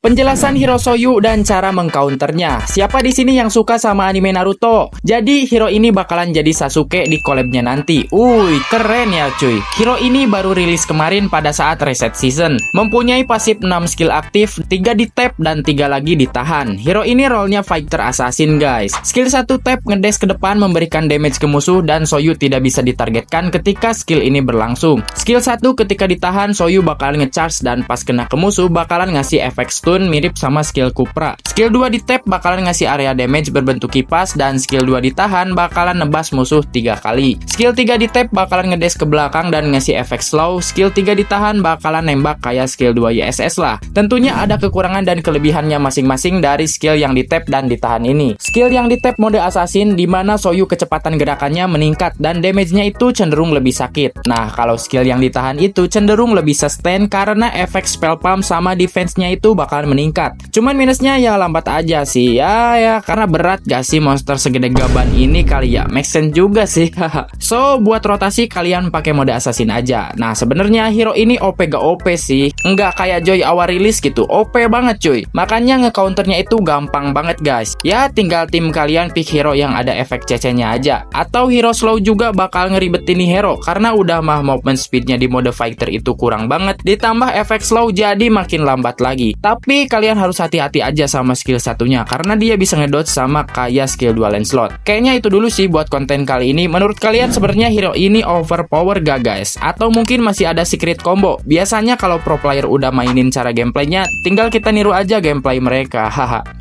Penjelasan Hero Soyu dan cara mengcounternya. Siapa di sini yang suka sama anime Naruto? Jadi hero ini bakalan jadi Sasuke di collabnya nanti. Uy, keren ya cuy. Hero ini baru rilis kemarin pada saat reset season. Mempunyai pasif 6 skill aktif, 3 di tap dan 3 lagi ditahan. Hero ini role-nya fighter assassin guys. Skill 1 tap ngedes ke depan memberikan damage ke musuh dan Soyu tidak bisa ditargetkan ketika skill ini berlangsung. Skill 1 ketika ditahan Soyu bakalan ngecharge dan pas kena ke musuh bakalan ngasih efek stun stun mirip sama skill Kupra. Skill 2 di tap bakalan ngasih area damage berbentuk kipas dan skill 2 ditahan bakalan nebas musuh 3 kali. Skill 3 di tap bakalan ngedes ke belakang dan ngasih efek slow, skill 3 ditahan bakalan nembak kayak skill 2 YSS lah. Tentunya ada kekurangan dan kelebihannya masing-masing dari skill yang di tap dan ditahan ini. Skill yang di tap mode assassin di mana Soyu kecepatan gerakannya meningkat dan damage-nya itu cenderung lebih sakit. Nah, kalau skill yang ditahan itu cenderung lebih sustain karena efek spell pump sama defense-nya itu bakal bakalan meningkat. Cuman minusnya ya lambat aja sih. Ya ya karena berat gak sih monster segede gaban ini kali ya. Make sense juga sih. so buat rotasi kalian pakai mode assassin aja. Nah sebenarnya hero ini OP gak OP sih. Nggak kayak Joy awal rilis gitu. OP banget cuy. Makanya ngecounternya itu gampang banget guys. Ya tinggal tim kalian pick hero yang ada efek CC-nya aja. Atau hero slow juga bakal ngeribetin nih hero karena udah mah movement speednya di mode fighter itu kurang banget. Ditambah efek slow jadi makin lambat lagi. Tapi tapi kalian harus hati-hati aja sama skill satunya karena dia bisa ngedot sama kayak skill dua Lancelot. Kayaknya itu dulu sih buat konten kali ini. Menurut kalian sebenarnya hero ini overpower gak guys? Atau mungkin masih ada secret combo? Biasanya kalau pro player udah mainin cara gameplaynya, tinggal kita niru aja gameplay mereka. Haha.